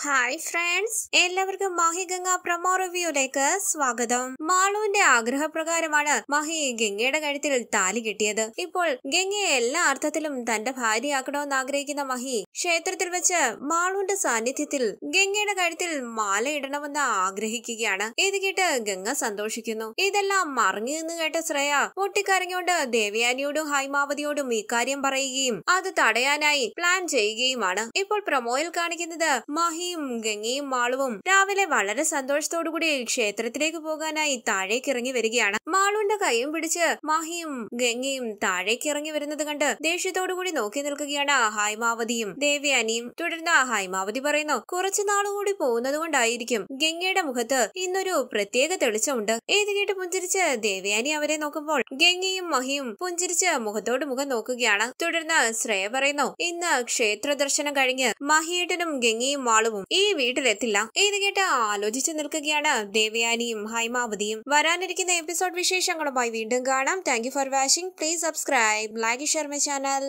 hi friends എല്ലാവർക്കും Mahi Ganga promo റിവ്യൂലേക്ക് സ്വാഗതം മാളുവിന്റെ ആഗ്രഹപ്രകാരമാണ് മഹി ഗംഗയുടെ കഴുത്തിൽ താലി കിട്ടിയത് ഇപ്പോൾ ഗംഗയെ എല്ലാ അർത്ഥത്തിലും തന്റെ ഭാര്യയാക്കണമെന്ന് ആഗ്രഹിക്കുന്ന മഹി ക്ഷേത്രത്തിൽ വെച്ച് മാളുവിന്റെ സാന്നിധ്യത്തിൽ ഗംഗയുടെ കഴുത്തിൽ മാല ഇടണമെന്ന് ആഗ്രഹിക്കുകയാണ് ഇത് കേട്ട് ഗംഗ സന്തോഷിക്കുന്നു ഇതെല്ലാം മറിഞ്ഞു നിന്ന് കേട്ട ശ്രേയ പൊട്ടിക്കരഞ്ഞോണ്ട് ദേവയാനിയോടും ഹൈമാവതിയോടും ഇക്കാര്യം പറയുകയും അത് തടയാനായി പ്ലാൻ ചെയ്യുകയുമാണ് ഇപ്പോൾ പ്രമോയിൽ കാണിക്കുന്നത് മഹി രുക്മിണിയും ഗംഗയും മാളുവും രാവിലെ വളരെ കൂടി ക്ഷേത്രത്തിലേക്ക് പോകാനായി താഴേക്ക് ഇറങ്ങി വരികയാണ് മാളുവിന്റെ കൈയും പിടിച്ച് മാഹിയും ഗംഗയും താഴേക്ക് ഇറങ്ങി വരുന്നത് കണ്ട് ദേഷ്യത്തോടുകൂടി നോക്കി നിൽക്കുകയാണ് ഹൈമാവതിയും ദേവ്യാനിയും തുടർന്ന് ഹൈമാവതി പറയുന്നു കുറച്ചു നാളുകൂടി പോകുന്നത് കൊണ്ടായിരിക്കും ഗംഗയുടെ മുഖത്ത് ഇന്നൊരു പ്രത്യേക തെളിച്ചമുണ്ട് ഏത് കേട്ട് പുഞ്ചിരിച്ച് ദേവയാനി അവരെ നോക്കുമ്പോൾ ഗംഗയും മഹിയും പുഞ്ചിരിച്ച് മുഖത്തോട് മുഖം നോക്കുകയാണ് തുടർന്ന് ശ്രേയ പറയുന്നു ഇന്ന് ക്ഷേത്ര ദർശനം കഴിഞ്ഞ് മഹിയേട്ടനും ഗംഗയും മാളും ദിവസവും ഈ വീട്ടിലെത്തില്ല ഇത് കേട്ട് ആലോചിച്ചു നിൽക്കുകയാണ് ദേവയാനിയും ഹൈമാവതിയും വരാനിരിക്കുന്ന എപ്പിസോഡ് വിശേഷങ്ങളുമായി വീണ്ടും കാണാം thank for watching please subscribe like share my channel